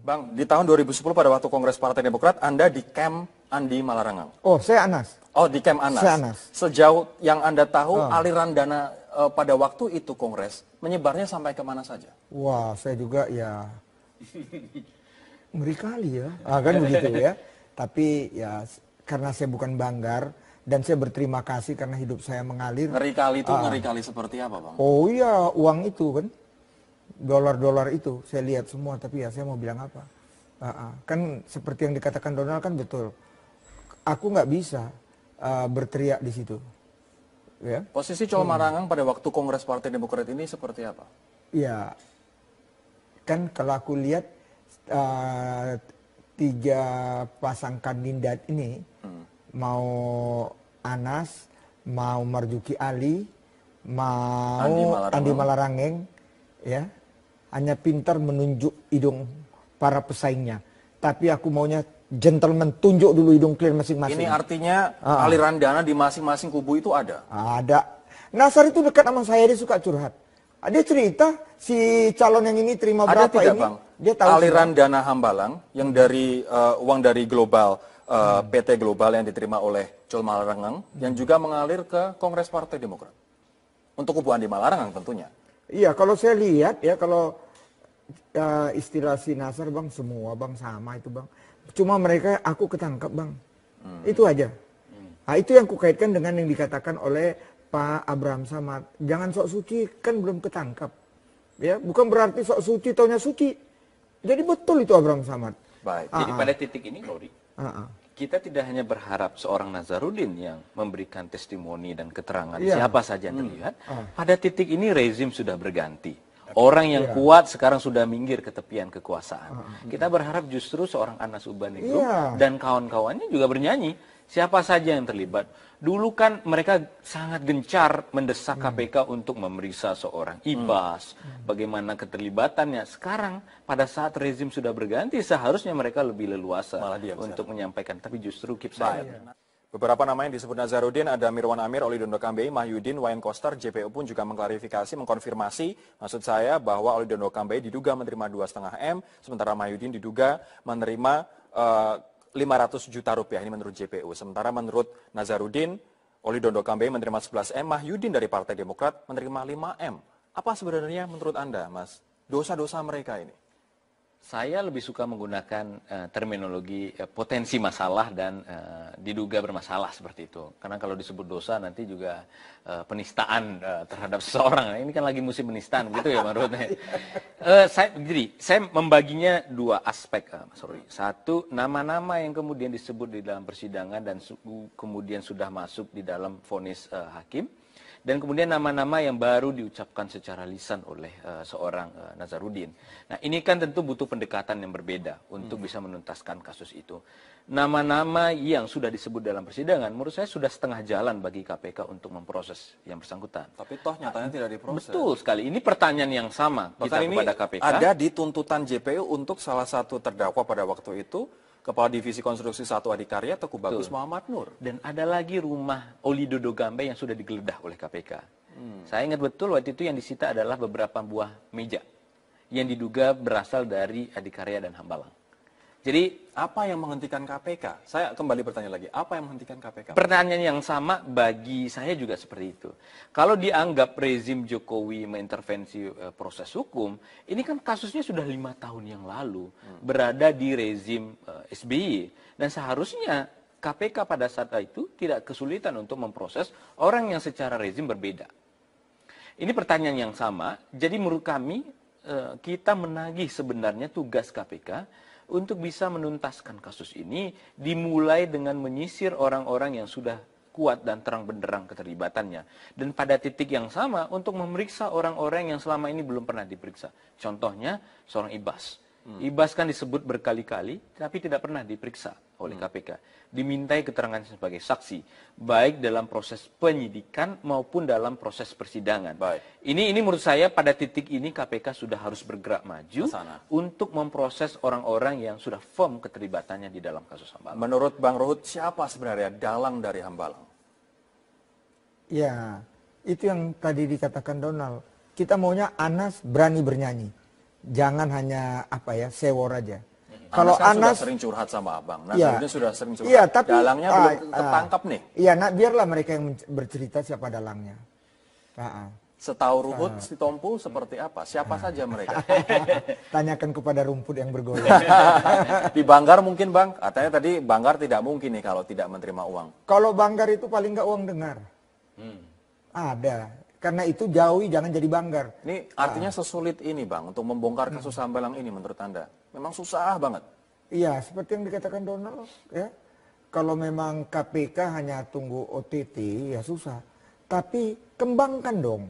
Bang, di tahun 2010 pada waktu Kongres Partai Demokrat, Anda di camp Andi Malarangang. Oh, saya Anas. Oh, di camp Anas. Saya Anas. Sejauh yang Anda tahu, oh. aliran dana uh, pada waktu itu Kongres, menyebarnya sampai kemana saja? Wah, saya juga ya ngeri kali ya. Ah, kan begitu ya. Tapi ya karena saya bukan banggar, dan saya berterima kasih karena hidup saya mengalir. Ngeri kali itu, ah. ngeri kali seperti apa Bang? Oh iya, uang itu kan dolar-dolar itu saya lihat semua tapi ya saya mau bilang apa uh, uh. kan seperti yang dikatakan Donald kan betul aku nggak bisa uh, berteriak di situ ya posisi Col hmm. Marangang pada waktu Kongres Partai Demokrat ini seperti apa ya kan kalau aku lihat uh, tiga pasang kandidat ini hmm. mau Anas mau Marjuki Ali mau Andi Malarangeng, Andi Malarangeng ya hanya pintar menunjuk hidung para pesaingnya. Tapi aku maunya gentleman tunjuk dulu hidung klien masing-masing. Ini artinya uh, aliran dana di masing-masing kubu itu ada? Ada. Nasar itu dekat sama saya, dia suka curhat. Dia cerita si calon yang ini terima ada berapa tidak, ini. Bang? Dia tahu aliran sih. dana Hambalang yang dari uh, uang dari global uh, hmm. PT Global yang diterima oleh Jol Malarangang hmm. yang juga mengalir ke Kongres Partai Demokrat. Untuk kubu Andi Malarangeng tentunya. Iya, kalau saya lihat ya kalau uh, istilah Nasar bang semua bang sama itu bang. Cuma mereka aku ketangkap bang. Hmm. Itu aja. Hmm. Nah, itu yang kukaitkan dengan yang dikatakan oleh Pak Abraham Samad. Jangan sok suci kan belum ketangkap. Ya, bukan berarti sok suci taunya suci. Jadi betul itu Abraham Samad. Baik. Ah, jadi ah, pada titik ini Lori. Ah, ah kita tidak hanya berharap seorang Nazarudin yang memberikan testimoni dan keterangan yeah. siapa saja yang hmm. terlihat. Hmm. Pada titik ini rezim sudah berganti. Orang yang yeah. kuat sekarang sudah minggir ke tepian kekuasaan. Hmm. Kita berharap justru seorang Anas Ubaningrum yeah. dan kawan-kawannya juga bernyanyi. Siapa saja yang terlibat dulu kan mereka sangat gencar mendesak KPK hmm. untuk memeriksa seorang hmm. IBAS, hmm. bagaimana keterlibatannya. Sekarang pada saat rezim sudah berganti, seharusnya mereka lebih leluasa untuk menyampaikan. Tapi justru keep silent. Beberapa nama yang disebut Nazarudin ada Mirwan Amir, Oli Dondo Kambei, Mahyudin, Wayan Koster, JPO pun juga mengklarifikasi, mengkonfirmasi maksud saya bahwa Oli Dondo Kambei diduga menerima 2,5 M, sementara Mahyudin diduga menerima uh, 500 juta rupiah ini menurut JPU. Sementara menurut Nazarudin, Oli Dondo Kambe menerima 11 M, Mahyudin dari Partai Demokrat menerima 5 M. Apa sebenarnya menurut Anda, Mas? Dosa-dosa mereka ini? Saya lebih suka menggunakan uh, terminologi uh, potensi masalah dan uh, diduga bermasalah seperti itu. Karena kalau disebut dosa nanti juga uh, penistaan uh, terhadap seseorang. Nah, ini kan lagi musim penistaan gitu ya menurutnya. uh, saya, jadi saya membaginya dua aspek, uh, Mas Roy. Satu nama-nama yang kemudian disebut di dalam persidangan dan su kemudian sudah masuk di dalam vonis uh, hakim dan kemudian nama-nama yang baru diucapkan secara lisan oleh uh, seorang uh, Nazarudin. Nah, ini kan tentu butuh pendekatan yang berbeda untuk hmm. bisa menuntaskan kasus itu. Nama-nama yang sudah disebut dalam persidangan menurut saya sudah setengah jalan bagi KPK untuk memproses yang bersangkutan. Tapi toh nyatanya nah, tidak diproses. Betul sekali. Ini pertanyaan yang sama Bahkan kita kepada KPK. Ada di tuntutan JPU untuk salah satu terdakwa pada waktu itu Kepala Divisi Konstruksi Satu Adikarya Teguh Bagus Tuh. Muhammad Nur. Dan ada lagi rumah Oli Dodo Gambe yang sudah digeledah oleh KPK. Hmm. Saya ingat betul waktu itu yang disita adalah beberapa buah meja yang diduga berasal dari Adikarya dan Hambalang. Jadi apa yang menghentikan KPK? Saya kembali bertanya lagi, apa yang menghentikan KPK? Pertanyaan yang sama bagi saya juga seperti itu. Kalau dianggap rezim Jokowi mengintervensi e, proses hukum, ini kan kasusnya sudah lima tahun yang lalu hmm. berada di rezim e, eh, SBY dan seharusnya KPK pada saat itu tidak kesulitan untuk memproses orang yang secara rezim berbeda. Ini pertanyaan yang sama. Jadi menurut kami e, kita menagih sebenarnya tugas KPK untuk bisa menuntaskan kasus ini dimulai dengan menyisir orang-orang yang sudah kuat dan terang benderang keterlibatannya. Dan pada titik yang sama untuk memeriksa orang-orang yang selama ini belum pernah diperiksa. Contohnya seorang ibas Hmm. Ibas kan disebut berkali-kali, tapi tidak pernah diperiksa oleh hmm. KPK. Dimintai keterangan sebagai saksi, baik dalam proses penyidikan maupun dalam proses persidangan. Baik. Ini ini menurut saya pada titik ini KPK sudah harus bergerak maju Kesana. untuk memproses orang-orang yang sudah firm keterlibatannya di dalam kasus Hambalang. Menurut Bang Ruhut, siapa sebenarnya dalang dari Hambalang? Ya, itu yang tadi dikatakan Donald. Kita maunya Anas berani bernyanyi jangan hanya apa ya sewor aja. Anas kalau kan Anas sudah sering curhat sama abang, nah ya, sudah sering curhat. Iya, tapi dalangnya ah, belum ah. ketangkap nih. Iya, nah biarlah mereka yang bercerita siapa dalangnya. Ah, ah. Setahu ah. Ruhut, si Tompu seperti apa? Siapa ah. saja mereka? Tanyakan kepada rumput yang bergoyang. Di Banggar mungkin Bang, katanya tadi Banggar tidak mungkin nih kalau tidak menerima uang. Kalau Banggar itu paling nggak uang dengar. Hmm. Ada, karena itu jauhi, jangan jadi banggar. Ini artinya nah. sesulit ini Bang, untuk membongkar kasus hmm. Hambalang ini menurut Anda. Memang susah banget. Iya, seperti yang dikatakan Donald ya. Kalau memang KPK hanya tunggu OTT, ya susah. Tapi kembangkan dong.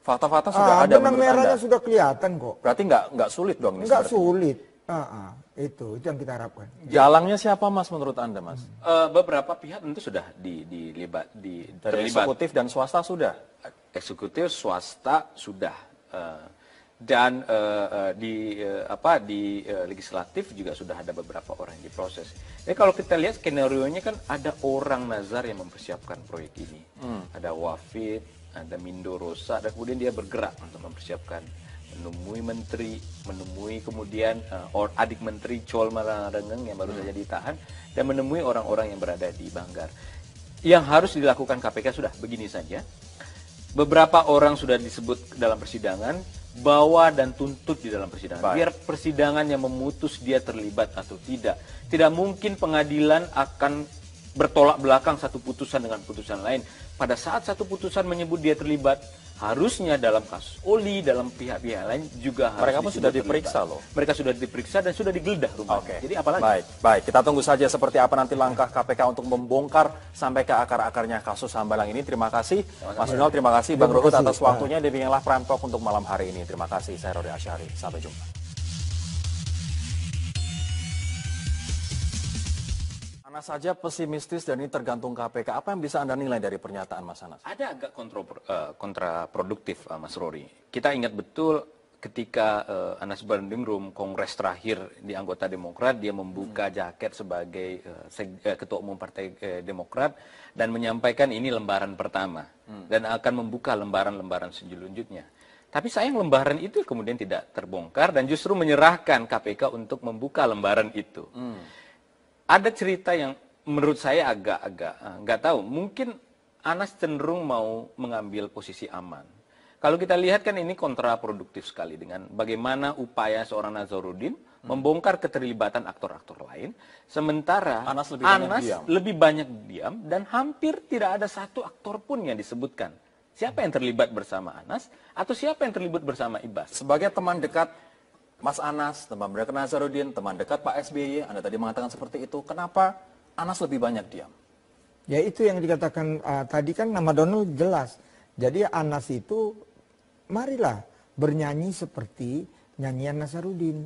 Fakta-fakta sudah ah, ada benang merahnya anda. sudah kelihatan kok. Berarti nggak nggak sulit dong? ini. Nggak sulit. Ah, ah, itu itu yang kita harapkan. Jalangnya siapa mas menurut anda mas? Hmm. Uh, beberapa pihak tentu sudah di, di, di, di Dari eksekutif dan swasta sudah eksekutif swasta sudah eh, dan eh, eh, di apa di legislatif juga sudah ada beberapa orang yang diproses. Jadi kalau kita lihat skenario-nya kan ada orang Nazar yang mempersiapkan proyek ini. Hmm. Ada Wafid, ada Mindo Rosa dan kemudian dia bergerak untuk mempersiapkan menemui menteri, menemui kemudian uh, or adik menteri Chol yang baru hmm. saja ditahan dan menemui orang-orang yang berada di Banggar. Yang harus dilakukan KPK sudah begini saja beberapa orang sudah disebut dalam persidangan, bawa dan tuntut di dalam persidangan. Baik. Biar persidangan yang memutus dia terlibat atau tidak. Tidak mungkin pengadilan akan bertolak belakang satu putusan dengan putusan lain. Pada saat satu putusan menyebut dia terlibat, harusnya dalam kasus Oli dalam pihak-pihak lain juga harus mereka pun sudah diperiksa terlibat. loh mereka sudah diperiksa dan sudah digeledah rumah okay. jadi apalagi baik baik kita tunggu saja seperti apa nanti langkah KPK untuk membongkar sampai ke akar-akarnya kasus Hambalang ini terima kasih Mas Nol terima kasih Bang Ruhut atas waktunya demikianlah Prime Talk untuk malam hari ini terima kasih saya Rory Asyari sampai jumpa Anas saja pesimistis dan ini tergantung KPK. Apa yang bisa Anda nilai dari pernyataan Mas Anas? Ada agak kontro, eh, kontraproduktif eh, Mas Rory. Kita ingat betul ketika uh, Anas Bandingrum kongres terakhir di anggota Demokrat dia membuka hmm. jaket sebagai uh, uh, ketua umum Partai uh, Demokrat dan menyampaikan ini lembaran pertama hmm. dan akan membuka lembaran-lembaran selanjutnya. Tapi sayang lembaran itu kemudian tidak terbongkar dan justru menyerahkan KPK untuk membuka lembaran itu. Hmm ada cerita yang menurut saya agak-agak eh, nggak tahu mungkin Anas cenderung mau mengambil posisi aman. Kalau kita lihat kan ini kontraproduktif sekali dengan bagaimana upaya seorang Nazarudin hmm. membongkar keterlibatan aktor-aktor lain, sementara Anas, lebih, Anas banyak lebih banyak diam dan hampir tidak ada satu aktor pun yang disebutkan. Siapa yang terlibat bersama Anas atau siapa yang terlibat bersama Ibas? Sebagai teman dekat Mas Anas, teman mereka Nazarudin, teman dekat Pak SBY, Anda tadi mengatakan seperti itu. Kenapa Anas lebih banyak diam? Ya itu yang dikatakan uh, tadi kan nama Donald jelas. Jadi Anas itu marilah bernyanyi seperti nyanyian Nazarudin.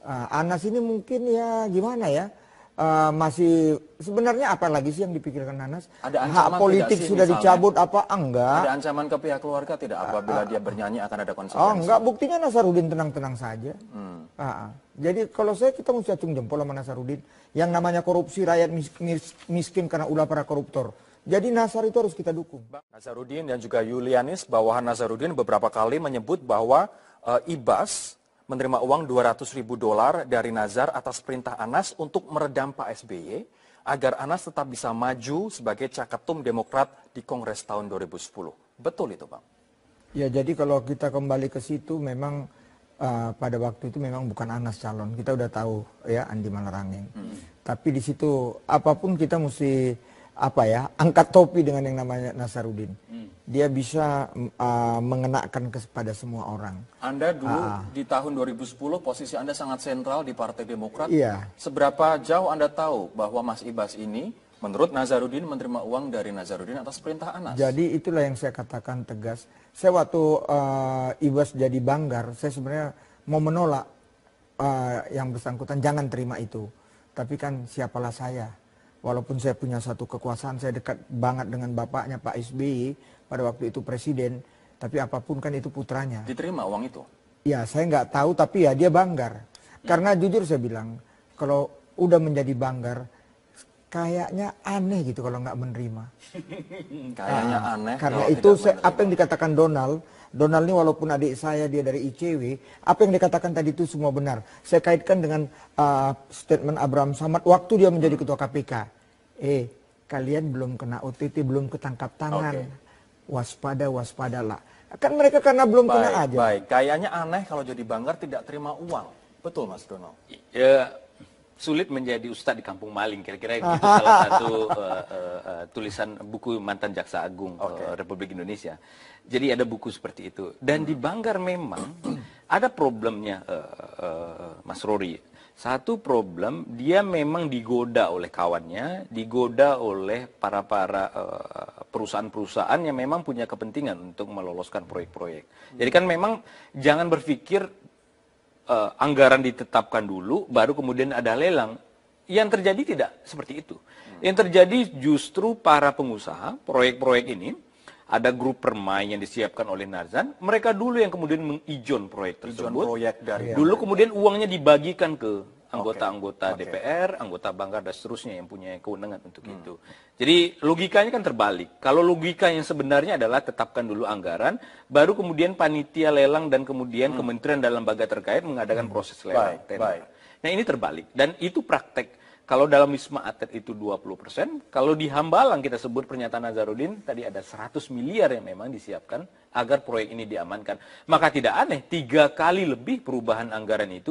Uh, ah, Anas ini mungkin ya gimana ya? uh, masih sebenarnya apa lagi sih yang dipikirkan Nanas? Ada ancaman Hak politik sih, sudah misalnya? dicabut apa enggak? Ada ancaman ke pihak keluarga tidak apabila uh, uh, dia bernyanyi akan ada konsekuensi? Oh enggak, buktinya Nasarudin tenang-tenang saja. Hmm. Uh, uh. Jadi kalau saya kita mesti acung jempol sama Nasarudin yang namanya korupsi rakyat miskin, miskin karena ulah para koruptor. Jadi Nasar itu harus kita dukung. Nasarudin dan juga Yulianis bawahan Nasarudin beberapa kali menyebut bahwa uh, IBAS menerima uang 200 ribu dolar dari Nazar atas perintah Anas untuk meredam Pak SBY agar Anas tetap bisa maju sebagai cakatum Demokrat di Kongres tahun 2010. Betul itu, Bang? Ya, jadi kalau kita kembali ke situ memang uh, pada waktu itu memang bukan Anas calon. Kita udah tahu ya Andi Malarangeng. Hmm. Tapi di situ apapun kita mesti apa ya angkat topi dengan yang namanya Nasarudin. Hmm. Dia bisa uh, mengenakan kepada semua orang. Anda dulu uh, di tahun 2010 posisi Anda sangat sentral di Partai Demokrat. Iya. Seberapa jauh Anda tahu bahwa Mas Ibas ini menurut Nazarudin menerima uang dari Nazarudin atas perintah Anas? Jadi itulah yang saya katakan tegas. Saya waktu uh, Ibas jadi banggar, saya sebenarnya mau menolak uh, yang bersangkutan jangan terima itu. Tapi kan siapalah saya? walaupun saya punya satu kekuasaan, saya dekat banget dengan bapaknya Pak SBY pada waktu itu presiden, tapi apapun kan itu putranya. Diterima uang itu? Ya, saya nggak tahu, tapi ya dia banggar. Hmm. Karena jujur saya bilang, kalau udah menjadi banggar, kayaknya aneh gitu kalau nggak menerima. kayaknya uh, aneh. Karena itu saya, apa yang dikatakan Donald, Donald ini walaupun adik saya dia dari ICW, apa yang dikatakan tadi itu semua benar. Saya kaitkan dengan uh, statement Abraham Samad waktu dia menjadi hmm. ketua KPK. Eh, kalian belum kena OTT, belum ketangkap tangan. Okay. Waspada, waspadalah. Kan mereka karena belum baik, kena aja. Baik, kayaknya aneh kalau jadi banggar tidak terima uang. Betul Mas Donald? Ya, sulit menjadi ustadz di kampung maling kira-kira itu salah satu uh, uh, uh, tulisan buku mantan jaksa agung okay. uh, Republik Indonesia jadi ada buku seperti itu dan di Banggar memang ada problemnya uh, uh, Mas Rory satu problem dia memang digoda oleh kawannya digoda oleh para para uh, perusahaan-perusahaan yang memang punya kepentingan untuk meloloskan proyek-proyek jadi kan memang jangan berpikir uh, anggaran ditetapkan dulu, baru kemudian ada lelang. Yang terjadi tidak seperti itu. Yang terjadi justru para pengusaha proyek-proyek ini ada grup permain yang disiapkan oleh Narzan. Mereka dulu yang kemudian mengijon proyek tersebut. Ijon proyek dari dulu kemudian uangnya dibagikan ke anggota-anggota okay. DPR, anggota Banggar dan seterusnya yang punya kewenangan untuk hmm. itu. Jadi logikanya kan terbalik. Kalau logika yang sebenarnya adalah tetapkan dulu anggaran, baru kemudian panitia lelang dan kemudian hmm. kementerian dan lembaga terkait mengadakan hmm. proses lelang. Baik, baik. Nah ini terbalik dan itu praktek. Kalau dalam Wisma Atlet itu 20%, persen, kalau di Hambalang kita sebut pernyataan Nazarudin, tadi ada 100 miliar yang memang disiapkan agar proyek ini diamankan. Maka tidak aneh, tiga kali lebih perubahan anggaran itu